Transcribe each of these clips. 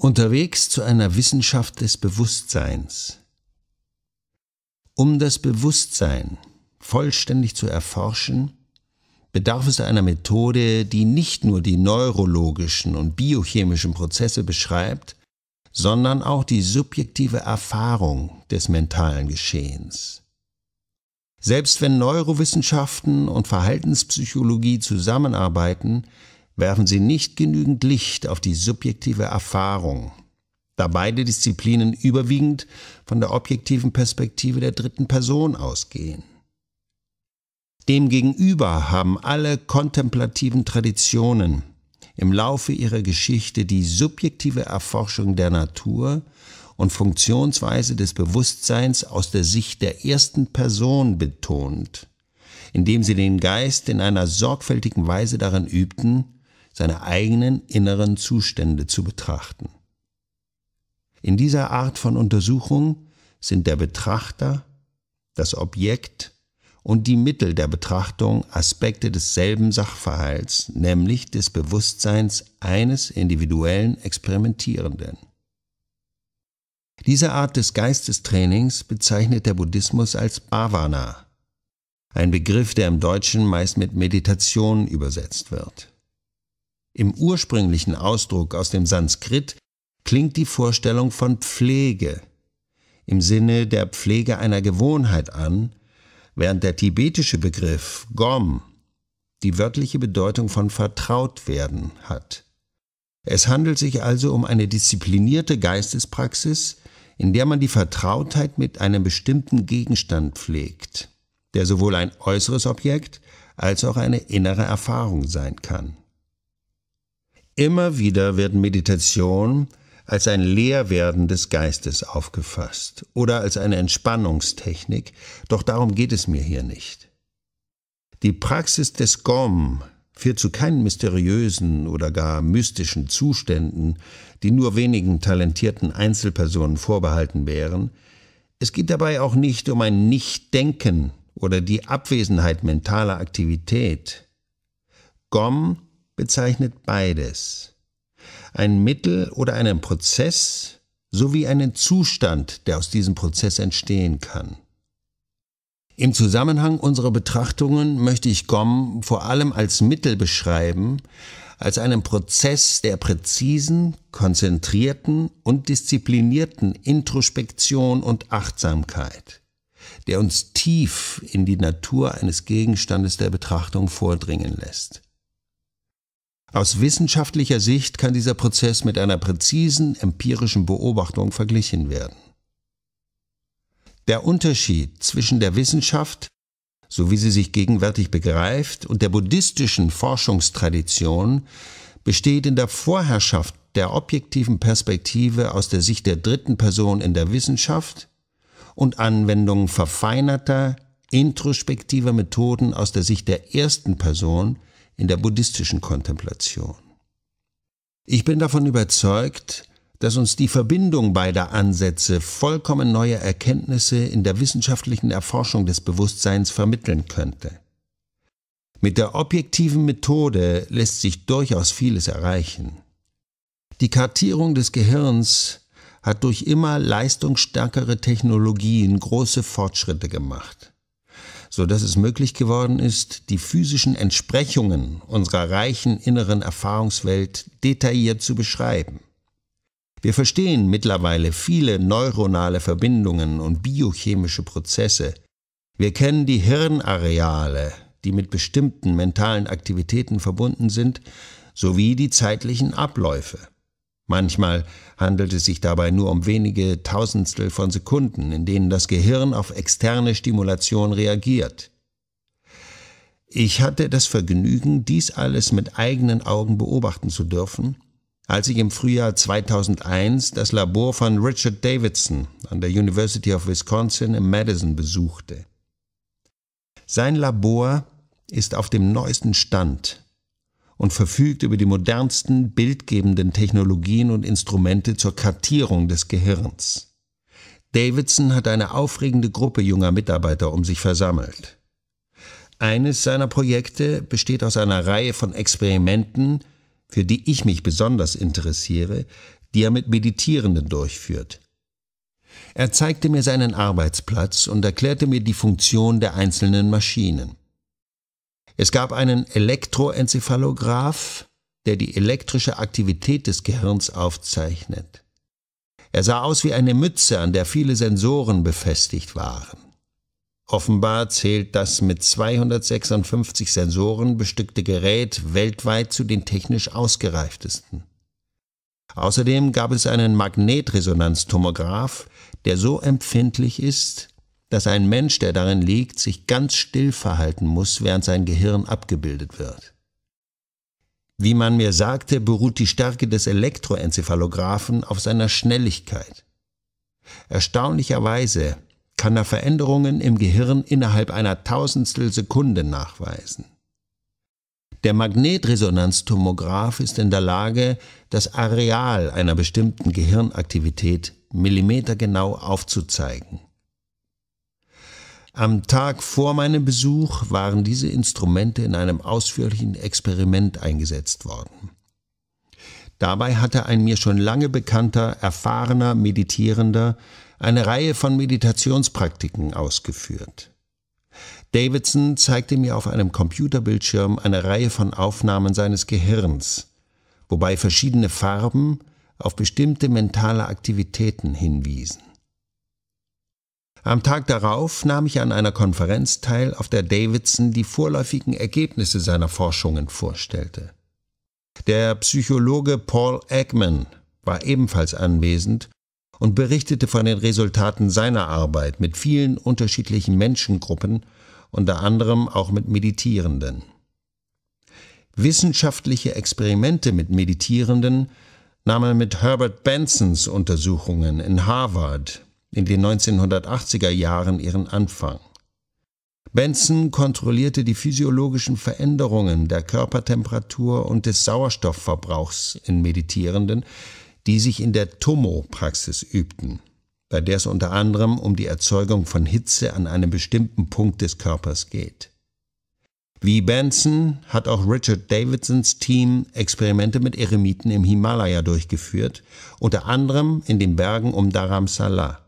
Unterwegs zu einer Wissenschaft des Bewusstseins. Um das Bewusstsein vollständig zu erforschen, bedarf es einer Methode, die nicht nur die neurologischen und biochemischen Prozesse beschreibt, sondern auch die subjektive Erfahrung des mentalen Geschehens. Selbst wenn Neurowissenschaften und Verhaltenspsychologie zusammenarbeiten, werfen sie nicht genügend Licht auf die subjektive Erfahrung, da beide Disziplinen überwiegend von der objektiven Perspektive der dritten Person ausgehen. Demgegenüber haben alle kontemplativen Traditionen im Laufe ihrer Geschichte die subjektive Erforschung der Natur und Funktionsweise des Bewusstseins aus der Sicht der ersten Person betont, indem sie den Geist in einer sorgfältigen Weise darin übten, seine eigenen inneren Zustände zu betrachten. In dieser Art von Untersuchung sind der Betrachter, das Objekt und die Mittel der Betrachtung Aspekte desselben Sachverhalts, nämlich des Bewusstseins eines individuellen Experimentierenden. Diese Art des Geistestrainings bezeichnet der Buddhismus als Bhavana, ein Begriff, der im Deutschen meist mit Meditation übersetzt wird. Im ursprünglichen Ausdruck aus dem Sanskrit klingt die Vorstellung von Pflege im Sinne der Pflege einer Gewohnheit an, während der tibetische Begriff Gom die wörtliche Bedeutung von vertraut werden hat. Es handelt sich also um eine disziplinierte Geistespraxis, in der man die Vertrautheit mit einem bestimmten Gegenstand pflegt, der sowohl ein äußeres Objekt als auch eine innere Erfahrung sein kann. Immer wieder wird Meditation als ein Leerwerden des Geistes aufgefasst oder als eine Entspannungstechnik, doch darum geht es mir hier nicht. Die Praxis des Gom führt zu keinen mysteriösen oder gar mystischen Zuständen, die nur wenigen talentierten Einzelpersonen vorbehalten wären. Es geht dabei auch nicht um ein Nichtdenken oder die Abwesenheit mentaler Aktivität. Gom bezeichnet beides. Ein Mittel oder einen Prozess sowie einen Zustand, der aus diesem Prozess entstehen kann. Im Zusammenhang unserer Betrachtungen möchte ich GOM vor allem als Mittel beschreiben, als einen Prozess der präzisen, konzentrierten und disziplinierten Introspektion und Achtsamkeit, der uns tief in die Natur eines Gegenstandes der Betrachtung vordringen lässt. Aus wissenschaftlicher Sicht kann dieser Prozess mit einer präzisen empirischen Beobachtung verglichen werden. Der Unterschied zwischen der Wissenschaft, so wie sie sich gegenwärtig begreift, und der buddhistischen Forschungstradition besteht in der Vorherrschaft der objektiven Perspektive aus der Sicht der dritten Person in der Wissenschaft und Anwendung verfeinerter, introspektiver Methoden aus der Sicht der ersten Person in der buddhistischen Kontemplation. Ich bin davon überzeugt, dass uns die Verbindung beider Ansätze vollkommen neue Erkenntnisse in der wissenschaftlichen Erforschung des Bewusstseins vermitteln könnte. Mit der objektiven Methode lässt sich durchaus vieles erreichen. Die Kartierung des Gehirns hat durch immer leistungsstärkere Technologien große Fortschritte gemacht so dass es möglich geworden ist, die physischen Entsprechungen unserer reichen inneren Erfahrungswelt detailliert zu beschreiben. Wir verstehen mittlerweile viele neuronale Verbindungen und biochemische Prozesse. Wir kennen die Hirnareale, die mit bestimmten mentalen Aktivitäten verbunden sind, sowie die zeitlichen Abläufe. Manchmal handelt es sich dabei nur um wenige Tausendstel von Sekunden, in denen das Gehirn auf externe Stimulation reagiert. Ich hatte das Vergnügen, dies alles mit eigenen Augen beobachten zu dürfen, als ich im Frühjahr 2001 das Labor von Richard Davidson an der University of Wisconsin in Madison besuchte. Sein Labor ist auf dem neuesten Stand und verfügt über die modernsten bildgebenden Technologien und Instrumente zur Kartierung des Gehirns. Davidson hat eine aufregende Gruppe junger Mitarbeiter um sich versammelt. Eines seiner Projekte besteht aus einer Reihe von Experimenten, für die ich mich besonders interessiere, die er mit Meditierenden durchführt. Er zeigte mir seinen Arbeitsplatz und erklärte mir die Funktion der einzelnen Maschinen. Es gab einen Elektroenzephalograph, der die elektrische Aktivität des Gehirns aufzeichnet. Er sah aus wie eine Mütze, an der viele Sensoren befestigt waren. Offenbar zählt das mit 256 Sensoren bestückte Gerät weltweit zu den technisch ausgereiftesten. Außerdem gab es einen Magnetresonanztomograph, der so empfindlich ist, dass ein Mensch, der darin liegt, sich ganz still verhalten muss, während sein Gehirn abgebildet wird. Wie man mir sagte, beruht die Stärke des Elektroenzephalographen auf seiner Schnelligkeit. Erstaunlicherweise kann er Veränderungen im Gehirn innerhalb einer Tausendstel Sekunde nachweisen. Der Magnetresonanztomograph ist in der Lage, das Areal einer bestimmten Gehirnaktivität millimetergenau aufzuzeigen. Am Tag vor meinem Besuch waren diese Instrumente in einem ausführlichen Experiment eingesetzt worden. Dabei hatte ein mir schon lange bekannter, erfahrener Meditierender eine Reihe von Meditationspraktiken ausgeführt. Davidson zeigte mir auf einem Computerbildschirm eine Reihe von Aufnahmen seines Gehirns, wobei verschiedene Farben auf bestimmte mentale Aktivitäten hinwiesen. Am Tag darauf nahm ich an einer Konferenz teil, auf der Davidson die vorläufigen Ergebnisse seiner Forschungen vorstellte. Der Psychologe Paul Ekman war ebenfalls anwesend und berichtete von den Resultaten seiner Arbeit mit vielen unterschiedlichen Menschengruppen, unter anderem auch mit Meditierenden. Wissenschaftliche Experimente mit Meditierenden nahm er mit Herbert Bensons Untersuchungen in Harvard in den 1980er Jahren ihren Anfang. Benson kontrollierte die physiologischen Veränderungen der Körpertemperatur und des Sauerstoffverbrauchs in Meditierenden, die sich in der Tomo-Praxis übten, bei der es unter anderem um die Erzeugung von Hitze an einem bestimmten Punkt des Körpers geht. Wie Benson hat auch Richard Davidsons Team Experimente mit Eremiten im Himalaya durchgeführt, unter anderem in den Bergen um Dharamsala.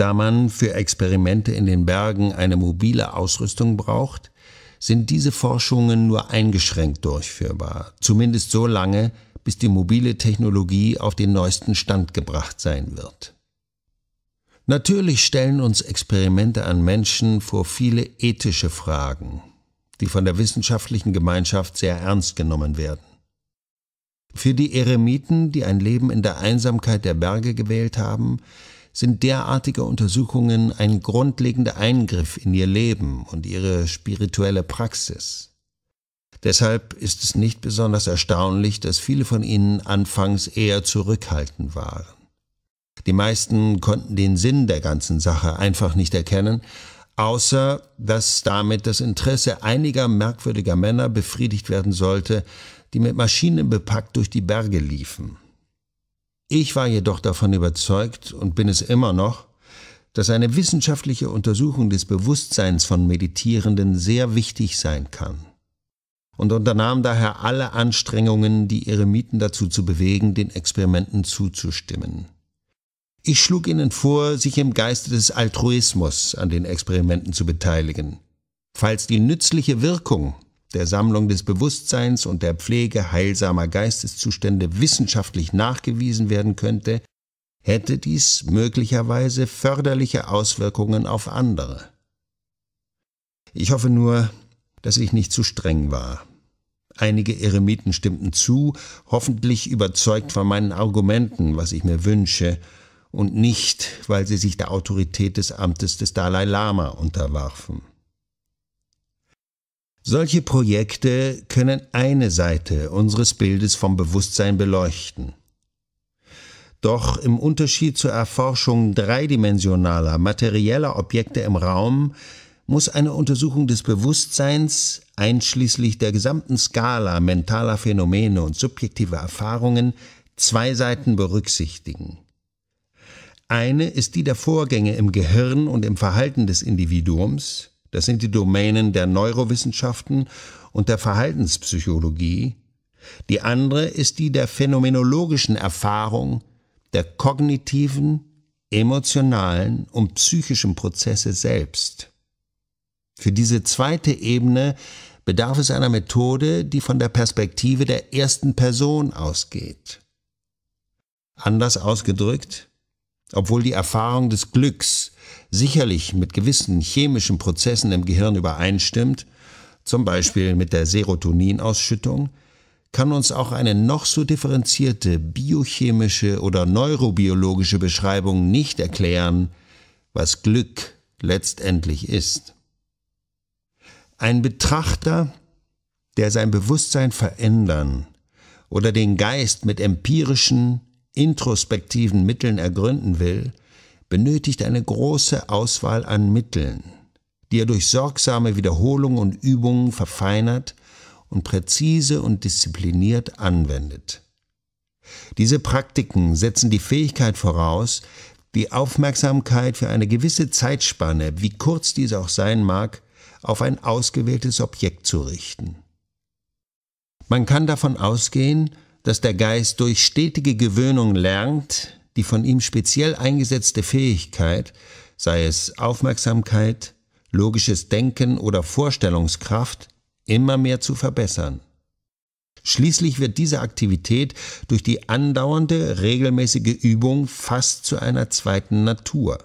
Da man für Experimente in den Bergen eine mobile Ausrüstung braucht, sind diese Forschungen nur eingeschränkt durchführbar, zumindest so lange, bis die mobile Technologie auf den neuesten Stand gebracht sein wird. Natürlich stellen uns Experimente an Menschen vor viele ethische Fragen, die von der wissenschaftlichen Gemeinschaft sehr ernst genommen werden. Für die Eremiten, die ein Leben in der Einsamkeit der Berge gewählt haben, sind derartige Untersuchungen ein grundlegender Eingriff in ihr Leben und ihre spirituelle Praxis. Deshalb ist es nicht besonders erstaunlich, dass viele von ihnen anfangs eher zurückhaltend waren. Die meisten konnten den Sinn der ganzen Sache einfach nicht erkennen, außer dass damit das Interesse einiger merkwürdiger Männer befriedigt werden sollte, die mit Maschinen bepackt durch die Berge liefen. Ich war jedoch davon überzeugt und bin es immer noch, dass eine wissenschaftliche Untersuchung des Bewusstseins von Meditierenden sehr wichtig sein kann und unternahm daher alle Anstrengungen, die Eremiten dazu zu bewegen, den Experimenten zuzustimmen. Ich schlug ihnen vor, sich im Geiste des Altruismus an den Experimenten zu beteiligen. Falls die nützliche Wirkung der Sammlung des Bewusstseins und der Pflege heilsamer Geisteszustände wissenschaftlich nachgewiesen werden könnte, hätte dies möglicherweise förderliche Auswirkungen auf andere. Ich hoffe nur, dass ich nicht zu streng war. Einige Eremiten stimmten zu, hoffentlich überzeugt von meinen Argumenten, was ich mir wünsche, und nicht, weil sie sich der Autorität des Amtes des Dalai Lama unterwarfen. Solche Projekte können eine Seite unseres Bildes vom Bewusstsein beleuchten. Doch im Unterschied zur Erforschung dreidimensionaler, materieller Objekte im Raum muss eine Untersuchung des Bewusstseins einschließlich der gesamten Skala mentaler Phänomene und subjektiver Erfahrungen zwei Seiten berücksichtigen. Eine ist die der Vorgänge im Gehirn und im Verhalten des Individuums, das sind die Domänen der Neurowissenschaften und der Verhaltenspsychologie. Die andere ist die der phänomenologischen Erfahrung, der kognitiven, emotionalen und psychischen Prozesse selbst. Für diese zweite Ebene bedarf es einer Methode, die von der Perspektive der ersten Person ausgeht. Anders ausgedrückt, obwohl die Erfahrung des Glücks sicherlich mit gewissen chemischen Prozessen im Gehirn übereinstimmt, zum Beispiel mit der Serotoninausschüttung, kann uns auch eine noch so differenzierte biochemische oder neurobiologische Beschreibung nicht erklären, was Glück letztendlich ist. Ein Betrachter, der sein Bewusstsein verändern oder den Geist mit empirischen, introspektiven Mitteln ergründen will, benötigt eine große Auswahl an Mitteln, die er durch sorgsame Wiederholung und Übungen verfeinert und präzise und diszipliniert anwendet. Diese Praktiken setzen die Fähigkeit voraus, die Aufmerksamkeit für eine gewisse Zeitspanne, wie kurz diese auch sein mag, auf ein ausgewähltes Objekt zu richten. Man kann davon ausgehen, dass der Geist durch stetige Gewöhnung lernt, die von ihm speziell eingesetzte Fähigkeit, sei es Aufmerksamkeit, logisches Denken oder Vorstellungskraft, immer mehr zu verbessern. Schließlich wird diese Aktivität durch die andauernde, regelmäßige Übung fast zu einer zweiten Natur.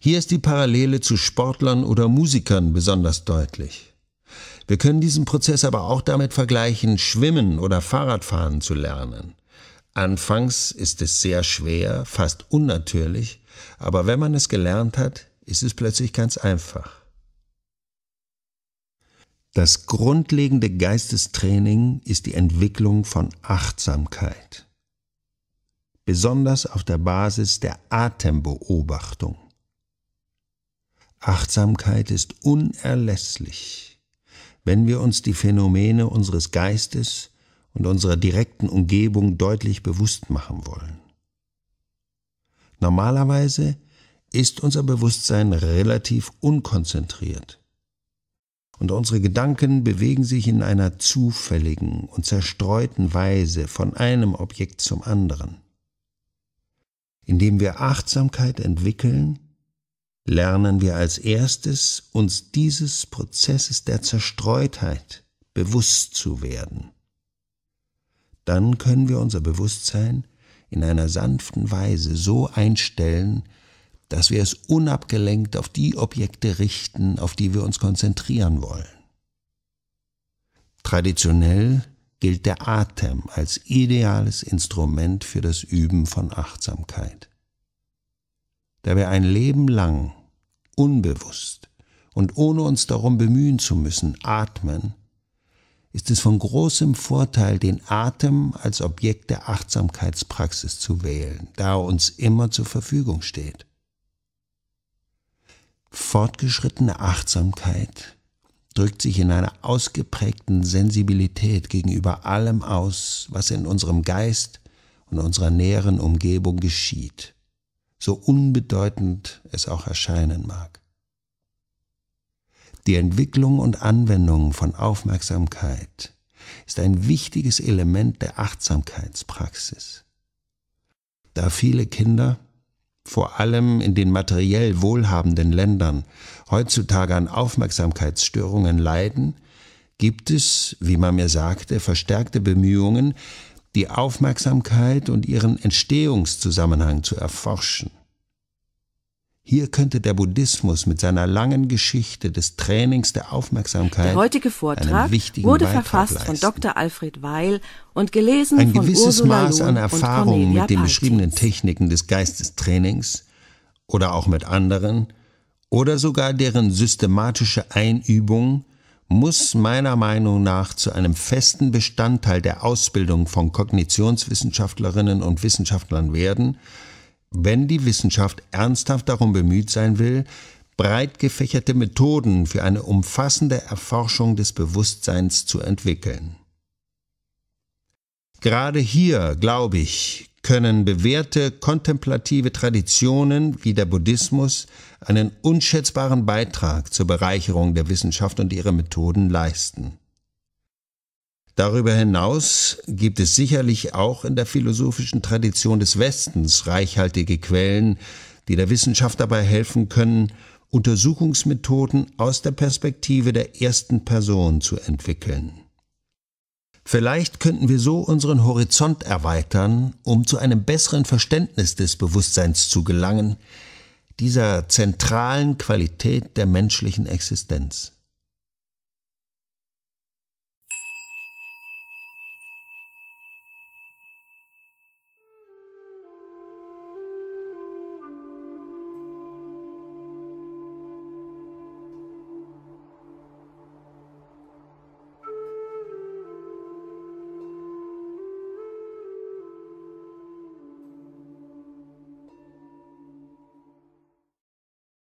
Hier ist die Parallele zu Sportlern oder Musikern besonders deutlich. Wir können diesen Prozess aber auch damit vergleichen, schwimmen oder Fahrradfahren zu lernen. Anfangs ist es sehr schwer, fast unnatürlich, aber wenn man es gelernt hat, ist es plötzlich ganz einfach. Das grundlegende Geistestraining ist die Entwicklung von Achtsamkeit, besonders auf der Basis der Atembeobachtung. Achtsamkeit ist unerlässlich wenn wir uns die Phänomene unseres Geistes und unserer direkten Umgebung deutlich bewusst machen wollen. Normalerweise ist unser Bewusstsein relativ unkonzentriert und unsere Gedanken bewegen sich in einer zufälligen und zerstreuten Weise von einem Objekt zum anderen. Indem wir Achtsamkeit entwickeln, lernen wir als erstes, uns dieses Prozesses der Zerstreutheit bewusst zu werden. Dann können wir unser Bewusstsein in einer sanften Weise so einstellen, dass wir es unabgelenkt auf die Objekte richten, auf die wir uns konzentrieren wollen. Traditionell gilt der Atem als ideales Instrument für das Üben von Achtsamkeit da wir ein Leben lang unbewusst und ohne uns darum bemühen zu müssen atmen, ist es von großem Vorteil, den Atem als Objekt der Achtsamkeitspraxis zu wählen, da er uns immer zur Verfügung steht. Fortgeschrittene Achtsamkeit drückt sich in einer ausgeprägten Sensibilität gegenüber allem aus, was in unserem Geist und unserer näheren Umgebung geschieht so unbedeutend es auch erscheinen mag. Die Entwicklung und Anwendung von Aufmerksamkeit ist ein wichtiges Element der Achtsamkeitspraxis. Da viele Kinder, vor allem in den materiell wohlhabenden Ländern, heutzutage an Aufmerksamkeitsstörungen leiden, gibt es, wie man mir sagte, verstärkte Bemühungen, die Aufmerksamkeit und ihren Entstehungszusammenhang zu erforschen. Hier könnte der Buddhismus mit seiner langen Geschichte des Trainings der Aufmerksamkeit. Der heutige Vortrag wurde Beitrag verfasst leisten. von Dr. Alfred Weil und gelesen Ein von Ein gewisses Ursula Maß an Erfahrung mit den beschriebenen Techniken des Geistestrainings oder auch mit anderen oder sogar deren systematische Einübung muss meiner Meinung nach zu einem festen Bestandteil der Ausbildung von Kognitionswissenschaftlerinnen und Wissenschaftlern werden, wenn die Wissenschaft ernsthaft darum bemüht sein will, breit gefächerte Methoden für eine umfassende Erforschung des Bewusstseins zu entwickeln. Gerade hier, glaube ich, können bewährte kontemplative Traditionen wie der Buddhismus einen unschätzbaren Beitrag zur Bereicherung der Wissenschaft und ihrer Methoden leisten. Darüber hinaus gibt es sicherlich auch in der philosophischen Tradition des Westens reichhaltige Quellen, die der Wissenschaft dabei helfen können, Untersuchungsmethoden aus der Perspektive der ersten Person zu entwickeln. Vielleicht könnten wir so unseren Horizont erweitern, um zu einem besseren Verständnis des Bewusstseins zu gelangen, dieser zentralen Qualität der menschlichen Existenz.